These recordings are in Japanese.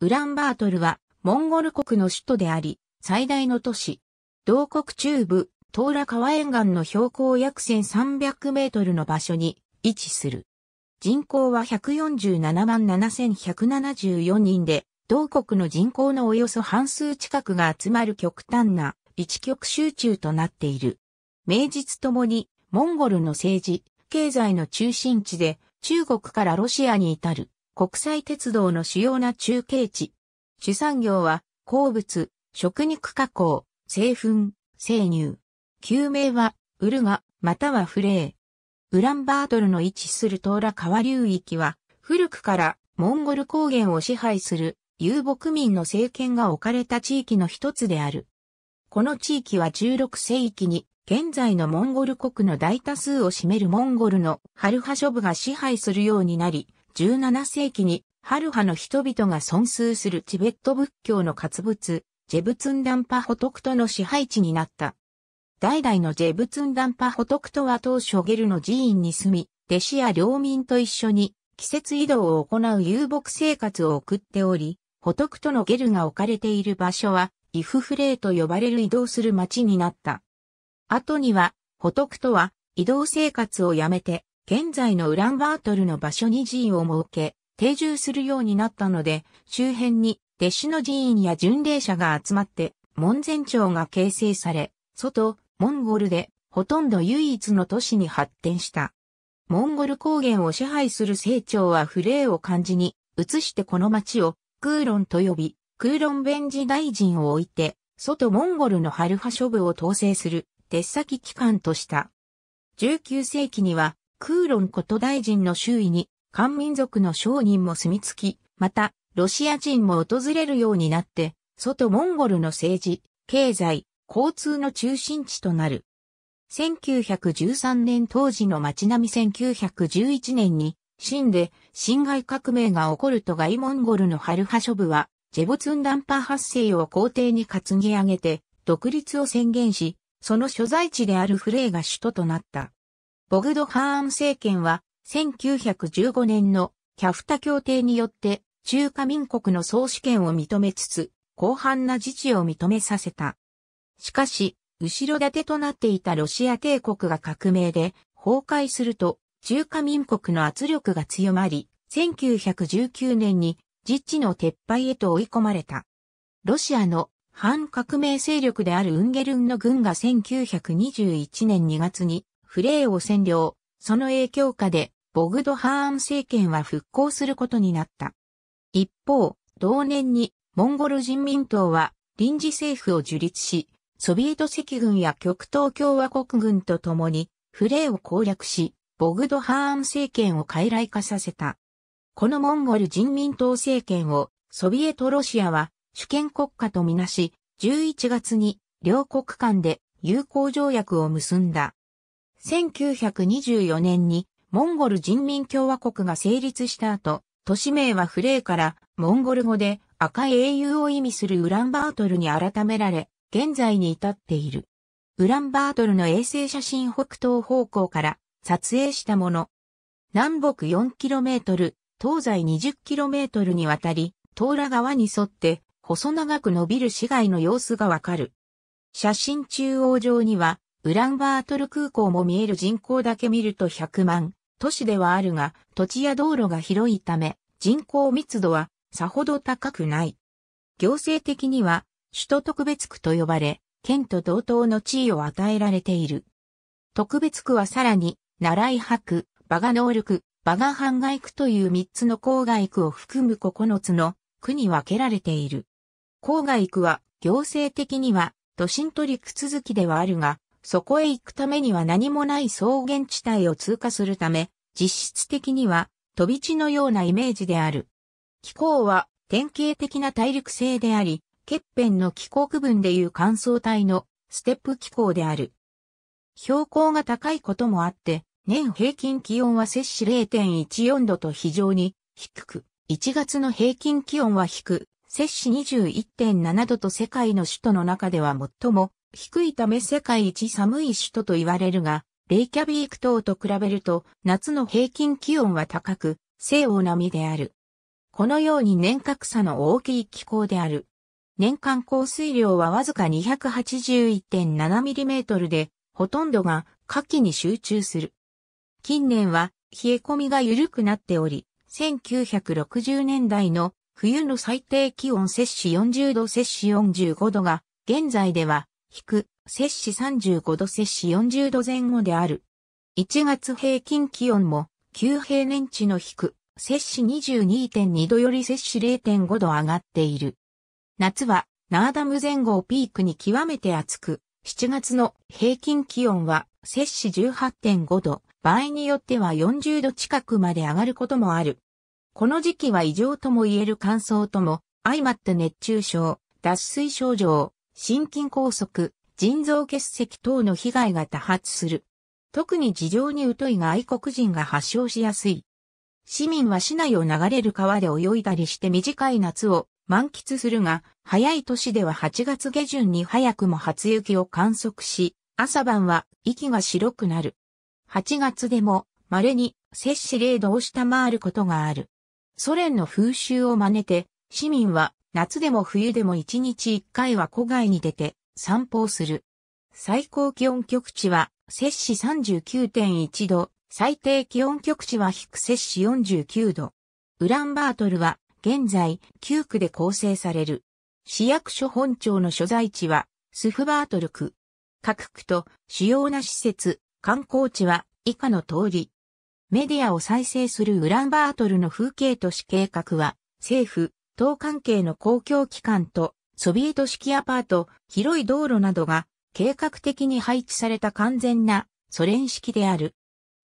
ウランバートルは、モンゴル国の首都であり、最大の都市。同国中部、トーラ川沿岸の標高約1300メートルの場所に位置する。人口は147万7174人で、同国の人口のおよそ半数近くが集まる極端な一極集中となっている。名実ともに、モンゴルの政治、経済の中心地で、中国からロシアに至る。国際鉄道の主要な中継地。主産業は、鉱物、食肉加工、製粉、生乳。救命は、ウルガ、またはフレー。ウランバートルの位置するトーラ川流域は、古くからモンゴル高原を支配する遊牧民の政権が置かれた地域の一つである。この地域は16世紀に現在のモンゴル国の大多数を占めるモンゴルのハルハ諸部が支配するようになり、17世紀にハルハの人々が尊崇するチベット仏教の活物、ジェブツンダンパホトクトの支配地になった。代々のジェブツンダンパホトクトは当初ゲルの寺院に住み、弟子や領民と一緒に季節移動を行う遊牧生活を送っており、ホトクトのゲルが置かれている場所は、イフフレイと呼ばれる移動する町になった。後には、ホトクトは移動生活をやめて、現在のウランバートルの場所に寺院を設け、定住するようになったので、周辺に弟子の寺院や巡礼者が集まって、門前町が形成され、外、モンゴルでほとんど唯一の都市に発展した。モンゴル高原を支配する成長はフレーを感じに移してこの町を空論と呼び、空論弁治大臣を置いて、外モンゴルのハルファ諸部を統制する鉄先機関とした。19世紀には空論こと大臣の周囲に、漢民族の商人も住み着き、また、ロシア人も訪れるようになって、外モンゴルの政治、経済、交通の中心地となる。1913年当時の街並み1911年に、清で侵害革命が起こると外モンゴルのハルハ諸部は、ジェボツンダンパ発生を皇帝に担ぎ上げて、独立を宣言し、その所在地であるフレーが首都となった。ボグドハーン政権は1915年のキャフタ協定によって中華民国の総主権を認めつつ、広範な自治を認めさせた。しかし、後ろ盾となっていたロシア帝国が革命で崩壊すると、中華民国の圧力が強まり、1919年に自治の撤廃へと追い込まれた。ロシアの反革命勢力であるウンゲルンの軍が1921年2月にフレーを占領、その影響下で、ボグドハーン政権は復興することになった。一方、同年に、モンゴル人民党は、臨時政府を樹立し、ソビエト赤軍や極東共和国軍と共に、フレーを攻略し、ボグドハーン政権を傀儡化させた。このモンゴル人民党政権を、ソビエトロシアは、主権国家とみなし、11月に、両国間で友好条約を結んだ。1924年にモンゴル人民共和国が成立した後、都市名はフレーからモンゴル語で赤い英雄を意味するウランバートルに改められ、現在に至っている。ウランバートルの衛星写真北東方向から撮影したもの。南北 4km、東西 20km にわたり、東羅川に沿って細長く伸びる市街の様子がわかる。写真中央上にはウランバートル空港も見える人口だけ見ると100万、都市ではあるが、土地や道路が広いため、人口密度はさほど高くない。行政的には、首都特別区と呼ばれ、県と同等の地位を与えられている。特別区はさらに、奈良井白、バガ能力、馬賀バガハン区という3つの郊外区を含む9つの区に分けられている。郊外区は行政的には都心と陸続きではあるが、そこへ行くためには何もない草原地帯を通過するため、実質的には飛び地のようなイメージである。気候は典型的な大陸性であり、欠片の気候区分でいう乾燥帯のステップ気候である。標高が高いこともあって、年平均気温は摂氏0.14度と非常に低く、1月の平均気温は低く、摂氏21.7度と世界の首都の中では最も低いため世界一寒い首都と言われるが、レイキャビーク島と比べると夏の平均気温は高く、西欧並みである。このように年較差の大きい気候である。年間降水量はわずか 281.7mm で、ほとんどが夏季に集中する。近年は冷え込みが緩くなっており、1960年代の冬の最低気温摂氏40度摂氏45度が現在では引く、摂氏35度摂氏40度前後である。1月平均気温も、旧平年値の引く、摂氏22.2度より摂氏0.5度上がっている。夏は、ナーダム前後をピークに極めて暑く、7月の平均気温は、摂氏18.5度、場合によっては40度近くまで上がることもある。この時期は異常とも言える乾燥とも、相まって熱中症、脱水症状、心筋梗塞、腎臓結石等の被害が多発する。特に事情に疎いが愛国人が発症しやすい。市民は市内を流れる川で泳いだりして短い夏を満喫するが、早い年では8月下旬に早くも初雪を観測し、朝晩は息が白くなる。8月でも稀に摂氏0度を下回ることがある。ソ連の風習を真似て、市民は夏でも冬でも一日一回は湖外に出て散歩をする。最高気温局地は、摂氏39.1度、最低気温局地は低摂氏49度。ウランバートルは、現在、9区で構成される。市役所本庁の所在地は、スフバートル区。各区と主要な施設、観光地は以下の通り。メディアを再生するウランバートルの風景都市計画は、政府、党関係の公共機関とソビエト式アパート、広い道路などが計画的に配置された完全なソ連式である。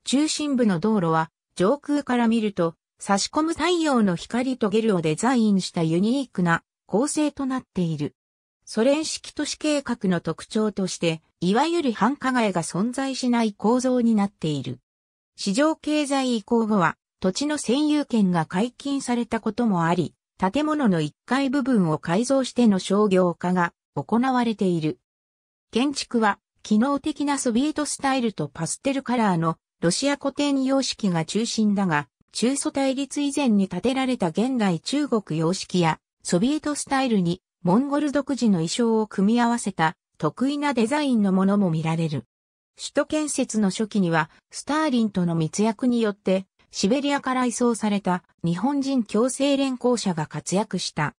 中心部の道路は上空から見ると差し込む太陽の光とゲルをデザインしたユニークな構成となっている。ソ連式都市計画の特徴として、いわゆる繁華街が存在しない構造になっている。市場経済移行後は土地の占有権が解禁されたこともあり、建物の1階部分を改造しての商業化が行われている。建築は機能的なソビエトスタイルとパステルカラーのロシア古典様式が中心だが、中祖対立以前に建てられた現代中国様式やソビエトスタイルにモンゴル独自の衣装を組み合わせた得意なデザインのものも見られる。首都建設の初期にはスターリンとの密約によってシベリアから移送された日本人強制連行者が活躍した。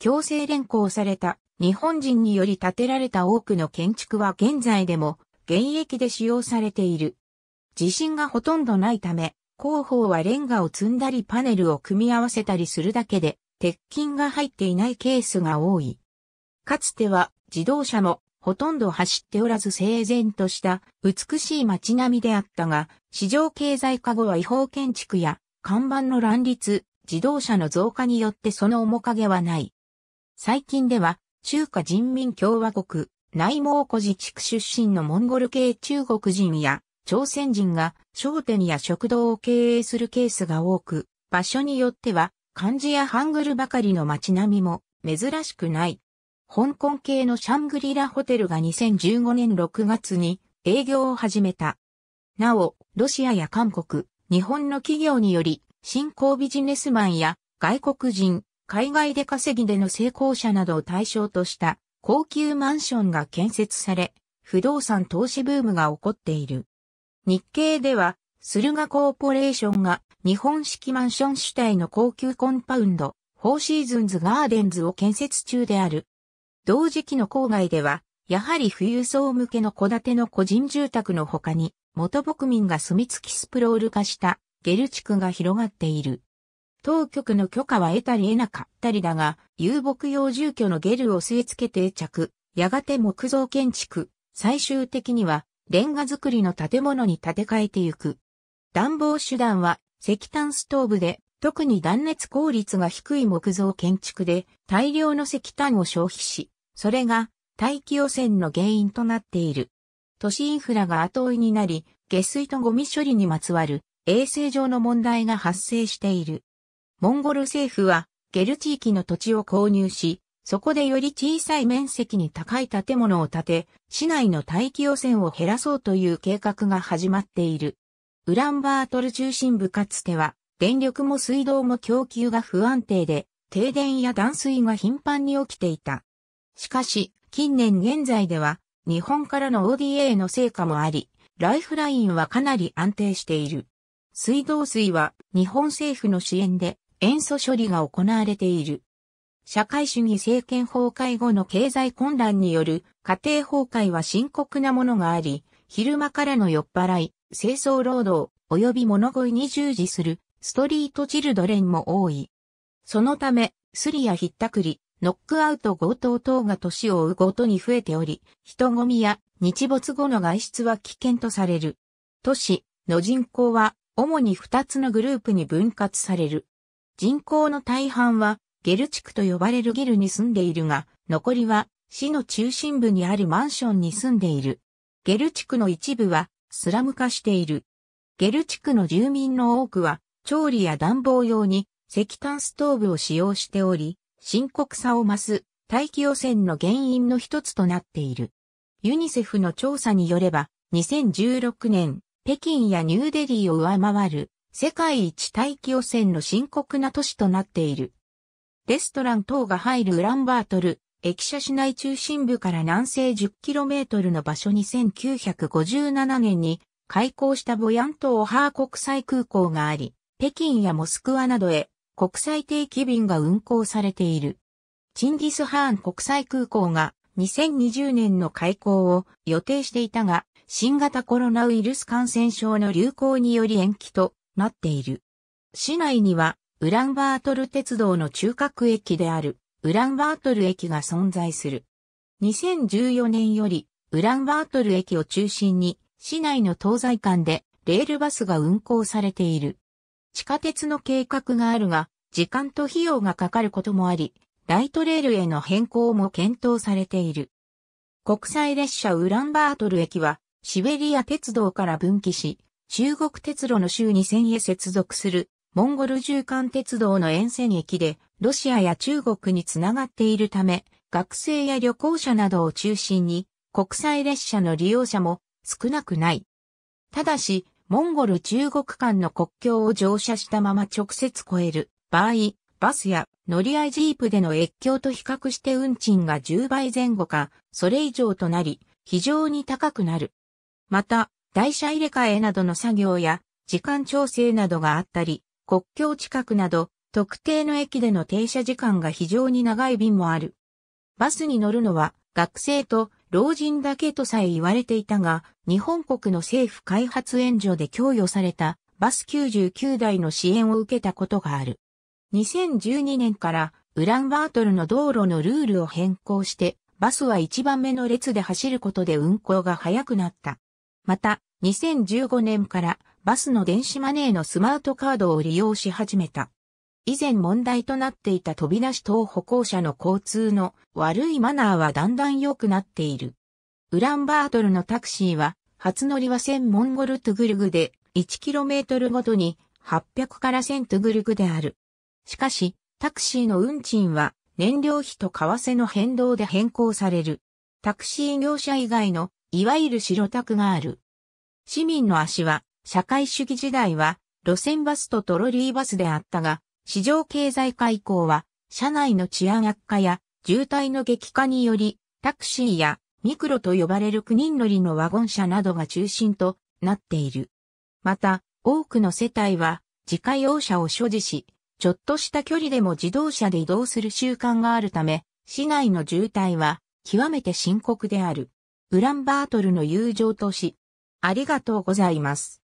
強制連行された日本人により建てられた多くの建築は現在でも現役で使用されている。地震がほとんどないため、広報はレンガを積んだりパネルを組み合わせたりするだけで、鉄筋が入っていないケースが多い。かつては自動車もほとんど走っておらず整然とした美しい街並みであったが、市場経済化後は違法建築や看板の乱立、自動車の増加によってその面影はない。最近では、中華人民共和国、内蒙古自治区出身のモンゴル系中国人や朝鮮人が商店や食堂を経営するケースが多く、場所によっては漢字やハングルばかりの街並みも珍しくない。香港系のシャングリラホテルが2015年6月に営業を始めた。なお、ロシアや韓国、日本の企業により、新興ビジネスマンや外国人、海外で稼ぎでの成功者などを対象とした高級マンションが建設され、不動産投資ブームが起こっている。日経では、スルガコーポレーションが日本式マンション主体の高級コンパウンド、フォーシーズンズガーデンズを建設中である同時期の郊外では、やはり富裕層向けの戸建ての個人住宅の他に、元牧民が住み着きスプロール化したゲル地区が広がっている。当局の許可は得たり得なかったりだが、遊牧用住居のゲルを据え付けて着、やがて木造建築、最終的にはレンガ造りの建物に建て替えてゆく。暖房手段は石炭ストーブで、特に断熱効率が低い木造建築で大量の石炭を消費し、それが大気汚染の原因となっている。都市インフラが後追いになり、下水とゴミ処理にまつわる衛生上の問題が発生している。モンゴル政府はゲル地域の土地を購入し、そこでより小さい面積に高い建物を建て、市内の大気汚染を減らそうという計画が始まっている。ウランバートル中心部かつては、電力も水道も供給が不安定で、停電や断水が頻繁に起きていた。しかし、近年現在では、日本からの ODA の成果もあり、ライフラインはかなり安定している。水道水は日本政府の支援で塩素処理が行われている。社会主義政権崩壊後の経済混乱による家庭崩壊は深刻なものがあり、昼間からの酔っ払い、清掃労働、及び物乞いに従事するストリートチルドレンも多い。そのため、スリやひったくり、ノックアウト強盗等が年を追うごとに増えており、人混みや日没後の外出は危険とされる。都市の人口は主に2つのグループに分割される。人口の大半はゲル地区と呼ばれるゲルに住んでいるが、残りは市の中心部にあるマンションに住んでいる。ゲル地区の一部はスラム化している。ゲル地区の住民の多くは調理や暖房用に石炭ストーブを使用しており、深刻さを増す大気汚染の原因の一つとなっている。ユニセフの調査によれば、2016年、北京やニューデリーを上回る世界一大気汚染の深刻な都市となっている。レストラン等が入るウランバートル、駅舎市内中心部から南西 10km の場所に1957年に開港したボヤントオハー国際空港があり、北京やモスクワなどへ国際定期便が運航されている。チンギスハーン国際空港が2020年の開港を予定していたが、新型コロナウイルス感染症の流行により延期となっている。市内にはウランバートル鉄道の中核駅であるウランバートル駅が存在する。2014年よりウランバートル駅を中心に市内の東西間でレールバスが運行されている。地下鉄の計画があるが、時間と費用がかかることもあり、ライトレールへの変更も検討されている。国際列車ウランバートル駅は、シベリア鉄道から分岐し、中国鉄路の州2線へ接続する、モンゴル縦貫鉄道の沿線駅で、ロシアや中国につながっているため、学生や旅行者などを中心に、国際列車の利用者も少なくない。ただし、モンゴル中国間の国境を乗車したまま直接越える場合、バスや乗り合いジープでの越境と比較して運賃が10倍前後か、それ以上となり、非常に高くなる。また、台車入れ替えなどの作業や、時間調整などがあったり、国境近くなど、特定の駅での停車時間が非常に長い便もある。バスに乗るのは、学生と老人だけとさえ言われていたが、日本国の政府開発援助で供与されたバス99台の支援を受けたことがある。2012年からウランバートルの道路のルールを変更して、バスは1番目の列で走ることで運行が早くなった。また、2015年からバスの電子マネーのスマートカードを利用し始めた。以前問題となっていた飛び出し等歩行者の交通の悪いマナーはだんだん良くなっている。ウランバートルのタクシーは、初乗りは1000モンゴルトゥグルグで、1km ごとに800から1000トゥグルグである。しかし、タクシーの運賃は、燃料費と為替の変動で変更される。タクシー業者以外の、いわゆる白タクがある。市民の足は、社会主義時代は、路線バスとトロリーバスであったが、市場経済化以降は、社内の治安悪化や渋滞の激化により、タクシーやミクロと呼ばれる9人乗りのワゴン車などが中心となっている。また、多くの世帯は自家用車を所持し、ちょっとした距離でも自動車で移動する習慣があるため、市内の渋滞は極めて深刻である。ウランバートルの友情都市。ありがとうございます。